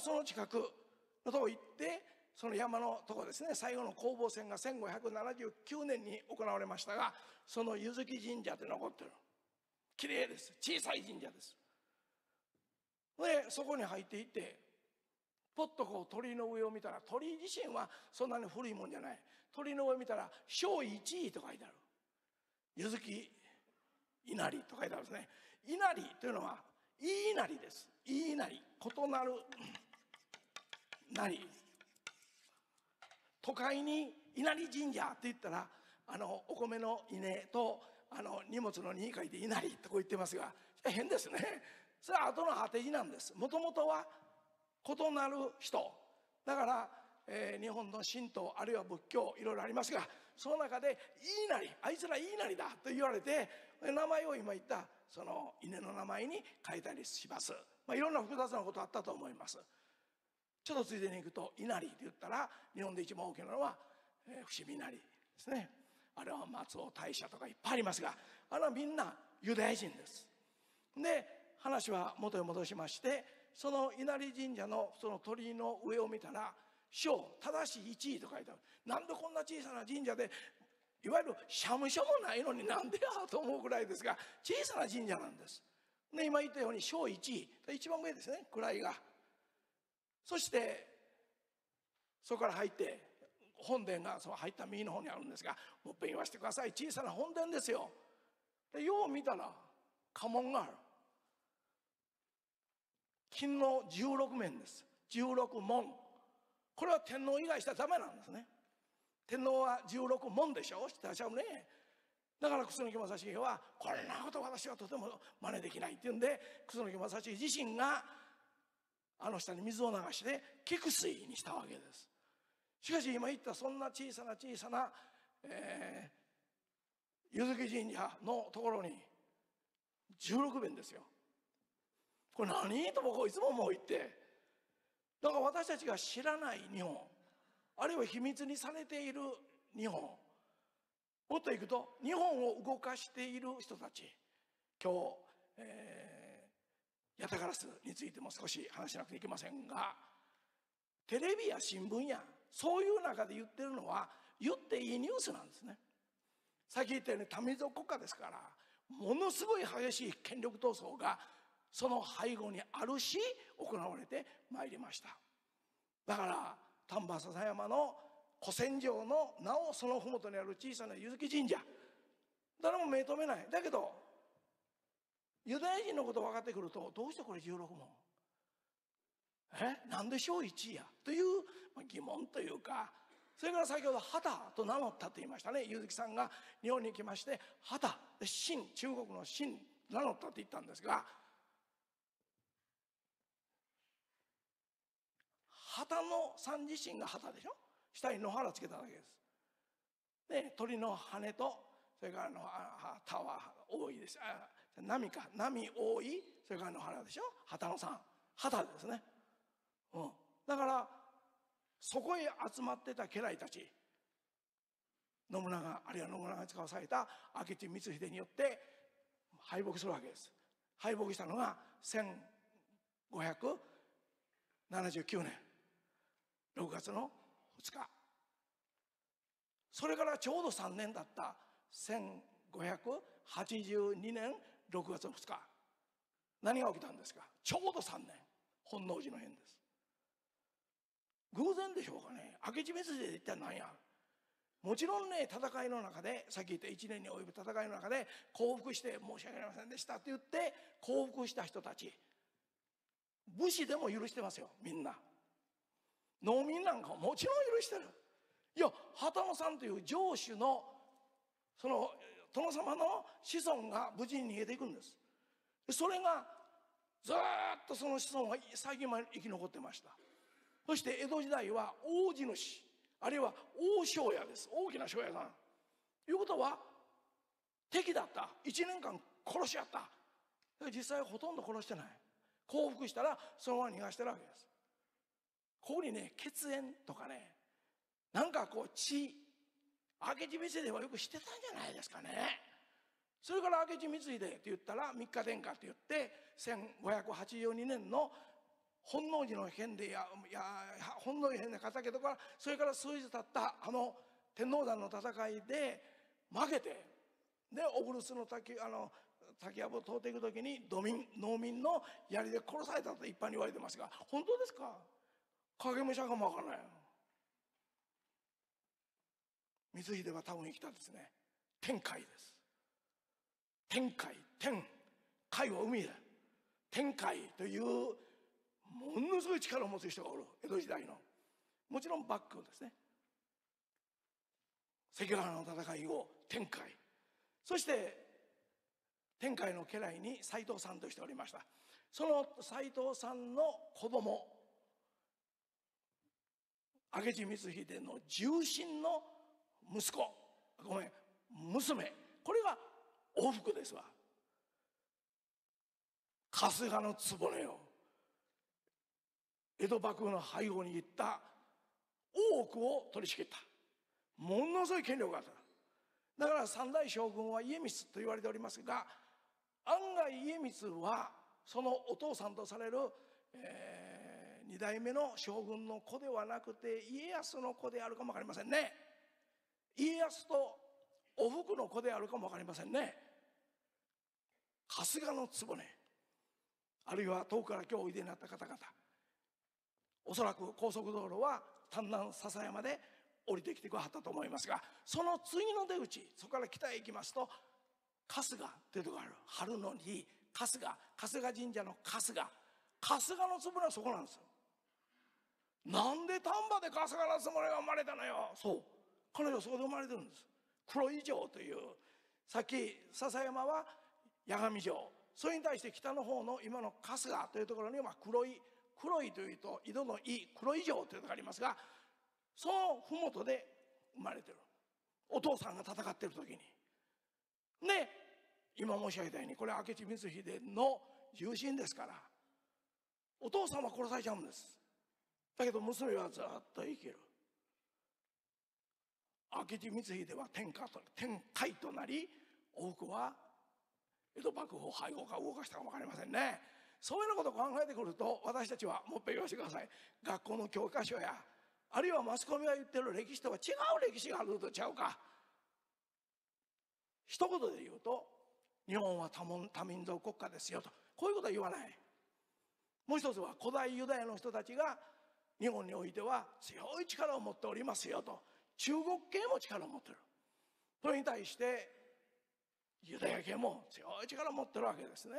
その近くのとこ行ってその山のとこですね最後の攻防戦が1579年に行われましたがその柚木神社で残ってる綺麗です小さい神社ですでそこに入っていってポッとこう鳥の上を見たら鳥自身はそんなに古いもんじゃない鳥の上見たら「小一位」と書いてある「柚木稲荷」と書いてあるんですね稲荷というのはいいなりですいいなり異なる何都会に稲荷神社って言ったらあのお米の稲とあの荷物のに書いて稲荷とこう言ってますが変ですねそれは後の果て字なんですもともとは異なる人だから、えー、日本の神道あるいは仏教いろいろありますがその中で「いいなりあいつらいいなりだ」と言われて名前を今言ったその稲の名前に変えたりします、まあ、いろんな複雑なことあったと思います。ちょっとついでに行くと稲荷って言ったら日本で一番大きなのは、えー、伏見稲荷ですねあれは松尾大社とかいっぱいありますがあれはみんなユダヤ人ですで話は元へ戻しましてその稲荷神社のその鳥居の上を見たら小正しい1位と書いてあるなんでこんな小さな神社でいわゆる社務所もないのになんでやと思うくらいですが小さな神社なんです。で今言ったように小1位一番上ですね位が。そしてそこから入って本殿がその入った右の方にあるんですがもっぺん言わせてください小さな本殿ですよ。でよう見たら家紋がある。金の十六面です十六門これは天皇以外したらダメなんですね天皇は十六門でしょ知ってらっしゃるねだから楠木正成はこんなこと私はとても真似できないって言うんで楠木正成自身がの下に水を流して菊水にしたわけですしかし今言ったそんな小さな小さな、えー、柚き神社のところに16弁ですよこれ何と僕いつももう言ってだから私たちが知らない日本あるいは秘密にされている日本もっといくと日本を動かしている人たち今日、えーヤタガラスについても少し話しなくていけませんがテレビや新聞やそういう中で言ってるのは言っていいニュースなんですね。さっき言ったように多民族国家ですからものすごい激しい権力闘争がその背後にあるし行われてまいりましただから丹波篠山の古戦場のなおその麓にある小さな柚木神社誰も目止めないだけどユダヤ人のこと分かってくるとどうしてこれ16問えなんでしょう1位やという疑問というかそれから先ほど「旗」と名乗ったと言いましたね柚木さんが日本に来まして「旗」で「ん、中国の「ん、名乗ったって言ったんですが旗のさん自身が旗でしょ下に野原つけただけです。で鳥の羽とそれからの旗は多いです。波か波多いそれからの花でしょ畑野さん畑ですね、うん、だからそこへ集まってた家来たち信長あるいは信長に使わされた明智光秀によって敗北するわけです敗北したのが1579年6月の2日それからちょうど3年だった1582年6月の2日何が起きたんですかちょうど3年本能寺の変です偶然でしょうかね明智光秀で一体何やもちろんね戦いの中でさっき言った1年に及ぶ戦いの中で降伏して申し訳ありませんでしたって言って降伏した人たち武士でも許してますよみんな農民なんかももちろん許してるいや波多野さんという城主のその殿様の子孫が無事に逃げていくんですそれがずっとその子孫は最近まで生き残ってましたそして江戸時代は大地主あるいは大庄屋です大きな庄屋さんということは敵だった1年間殺し合った実際ほとんど殺してない降伏したらそのまま逃がしてるわけですここにね血縁とかねなんかこう血明智光秀はよくしてたんじゃないですかねそれから明智光秀って言ったら三日殿下って言って1582年の本能寺の変でや本能寺変で勝ったけどからそれから数日経ったあの天皇山の戦いで負けてでオブルスの滝あの滝を通っていく時に土民農民の槍で殺されたと一般に言われてますが本当ですか影武者かもわからない光秀は多分生きたですね天海です天海天海は海だ天海というものすごい力を持つ人がおる江戸時代のもちろん幕府ですね関ヶ原の戦いを天海そして天海の家来に斎藤さんとしておりましたその斎藤さんの子供明智光秀の重臣の息子ごめん娘これが往復ですわ春日の局よ江戸幕府の背後に行った大奥を取り仕切ったものすごい権力があっただから三代将軍は家光と言われておりますが案外家光はそのお父さんとされる、えー、2代目の将軍の子ではなくて家康の子であるかも分かりませんね。家康とおふくの子であるかも分かりませんね春日の局あるいは遠くから今日おいでになった方々おそらく高速道路は丹南篠山で降りてきてくださったと思いますがその次の出口そこから北へ行きますと春日というとこがある春の日春日春日神社の春日春日のつはそこなんですよ。なんで丹波で春日のつが生まれたのよそうこの予想で生まれてるんです黒井城というさっき笹山は八神城それに対して北の方の今の春日というところには黒井黒井というと井戸の井黒井城というのがありますがその麓で生まれてるお父さんが戦ってる時に。で今申し上げたようにこれ明智光秀の重臣ですからお父さんは殺されちゃうんです。だけど娘はずっと生きる。明智光秀は天下と天界となり多くは江戸幕府を背後か動かしたか分かりませんねそういうようなことを考えてくると私たちはもっぺん言わせてください学校の教科書やあるいはマスコミが言ってる歴史とは違う歴史があるとちゃうか一言で言うと日本は多多民族国家ですよとこういうことは言わないもう一つは古代ユダヤの人たちが日本においては強い力を持っておりますよと中国系も力を持ってる。それに対してユダヤ系も強い力を持ってるわけですね。